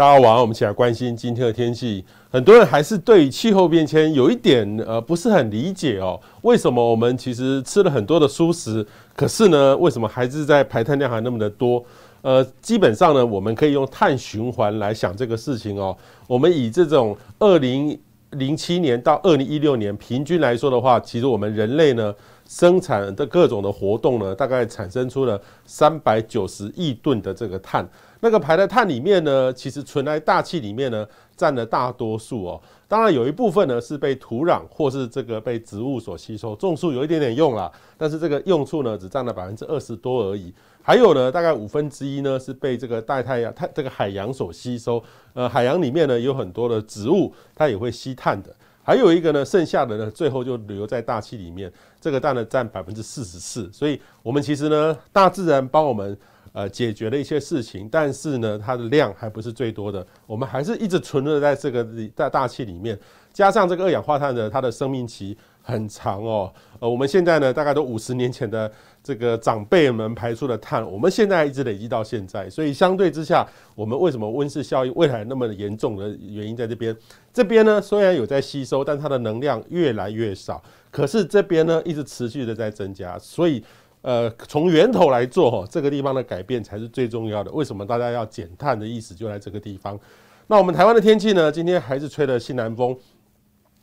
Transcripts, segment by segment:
大家晚上，我们一起来关心今天的天气。很多人还是对气候变迁有一点呃不是很理解哦。为什么我们其实吃了很多的蔬食，可是呢，为什么还是在排碳量还那么的多？呃，基本上呢，我们可以用碳循环来想这个事情哦。我们以这种二零。零七年到二零一六年，平均来说的话，其实我们人类呢生产的各种的活动呢，大概产生出了三百九十亿吨的这个碳。那个排在碳里面呢，其实存在大气里面呢。占了大多数哦，当然有一部分呢是被土壤或是这个被植物所吸收，种树有一点点用了，但是这个用处呢只占了百分之二十多而已。还有呢，大概五分之一呢是被这个大太阳太这个海洋所吸收，呃，海洋里面呢有很多的植物，它也会吸碳的。还有一个呢，剩下的呢最后就留在大气里面，这个氮呢占百分之四十四。所以我们其实呢，大自然帮我们。呃，解决了一些事情，但是呢，它的量还不是最多的。我们还是一直存着在这个在大气里面，加上这个二氧化碳的，它的生命期很长哦。呃，我们现在呢，大概都五十年前的这个长辈们排出的碳，我们现在一直累积到现在。所以相对之下，我们为什么温室效应未来那么严重的原因在这边。这边呢，虽然有在吸收，但它的能量越来越少。可是这边呢，一直持续的在增加，所以。呃，从源头来做，这个地方的改变才是最重要的。为什么大家要减碳的意思，就在这个地方。那我们台湾的天气呢？今天还是吹了西南风，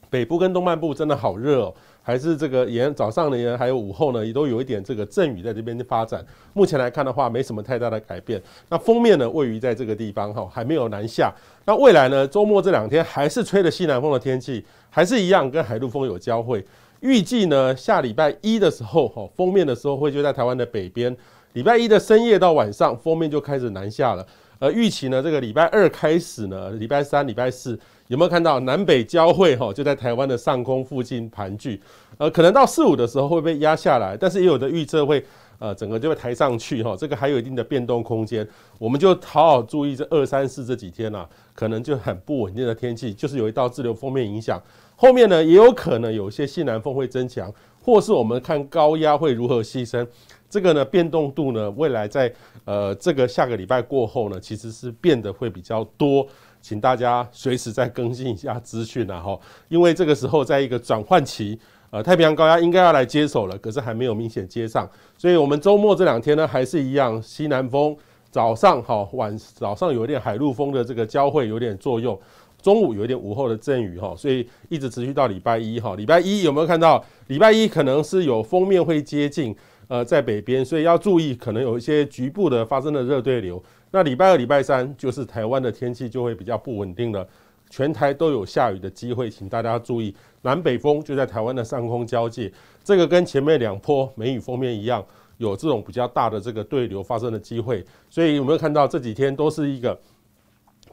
北部跟东半部真的好热哦。还是这个沿早上呢，还有午后呢，也都有一点这个阵雨在这边发展。目前来看的话，没什么太大的改变。那封面呢，位于在这个地方哈，还没有南下。那未来呢，周末这两天还是吹的西南风的天气，还是一样跟海陆风有交汇。预计呢，下礼拜一的时候，哈，封面的时候会就在台湾的北边。礼拜一的深夜到晚上，封面就开始南下了。而预期呢，这个礼拜二开始呢，礼拜三、礼拜四有没有看到南北交汇？哈，就在台湾的上空附近盘踞。呃，可能到四五的时候会被压下来，但是也有的预测会。呃，整个就会抬上去哈，这个还有一定的变动空间，我们就好好注意这二三四这几天啦，可能就很不稳定的天气，就是有一道自流封面影响，后面呢也有可能有一些西南风会增强，或是我们看高压会如何牺牲，这个呢变动度呢未来在呃这个下个礼拜过后呢，其实是变得会比较多，请大家随时再更新一下资讯啊哈，因为这个时候在一个转换期。呃，太平洋高压应该要来接手了，可是还没有明显接上，所以我们周末这两天呢还是一样西南风，早上好晚早上有一点海陆风的这个交汇有点作用，中午有一点午后的阵雨哈，所以一直持续到礼拜一哈，礼拜一有没有看到？礼拜一可能是有封面会接近，呃，在北边，所以要注意可能有一些局部的发生的热对流，那礼拜二、礼拜三就是台湾的天气就会比较不稳定了。全台都有下雨的机会，请大家注意南北风就在台湾的上空交界，这个跟前面两波梅雨封面一样，有这种比较大的这个对流发生的机会，所以有没有看到这几天都是一个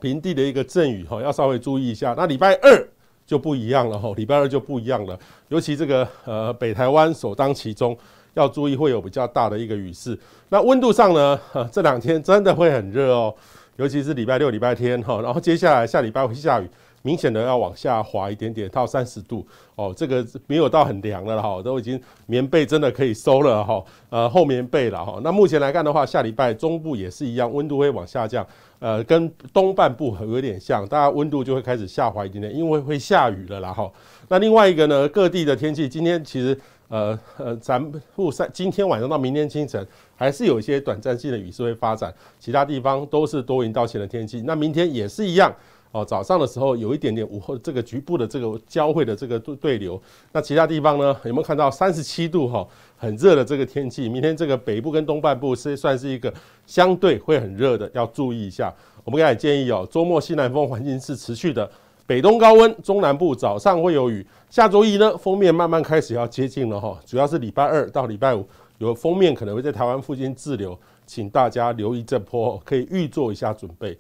平地的一个阵雨哈，要稍微注意一下。那礼拜二就不一样了哈，礼拜二就不一样了，尤其这个呃北台湾首当其冲，要注意会有比较大的一个雨势。那温度上呢，这两天真的会很热哦。尤其是礼拜六、礼拜天哈，然后接下来下礼拜会下雨，明显的要往下滑一点点，到三十度哦，这个没有到很凉了哈，都已经棉被真的可以收了哈，呃，厚棉被了哈。那目前来看的话，下礼拜中部也是一样，温度会往下降，呃，跟东半部有点像，大家温度就会开始下滑一点点，因为会下雨了啦哈。那另外一个呢，各地的天气今天其实。呃呃，咱部三今天晚上到明天清晨还是有一些短暂性的雨势会发展，其他地方都是多云到晴的天气。那明天也是一样哦，早上的时候有一点点午后这个局部的这个交汇的这个对对流。那其他地方呢，有没有看到三十七度哈，很热的这个天气？明天这个北部跟东半部是算是一个相对会很热的，要注意一下。我们刚才建议哦，周末西南风环境是持续的。北东高温，中南部早上会有雨。下周一呢，封面慢慢开始要接近了哈，主要是礼拜二到礼拜五有封面可能会在台湾附近滞留，请大家留意这波，可以预做一下准备。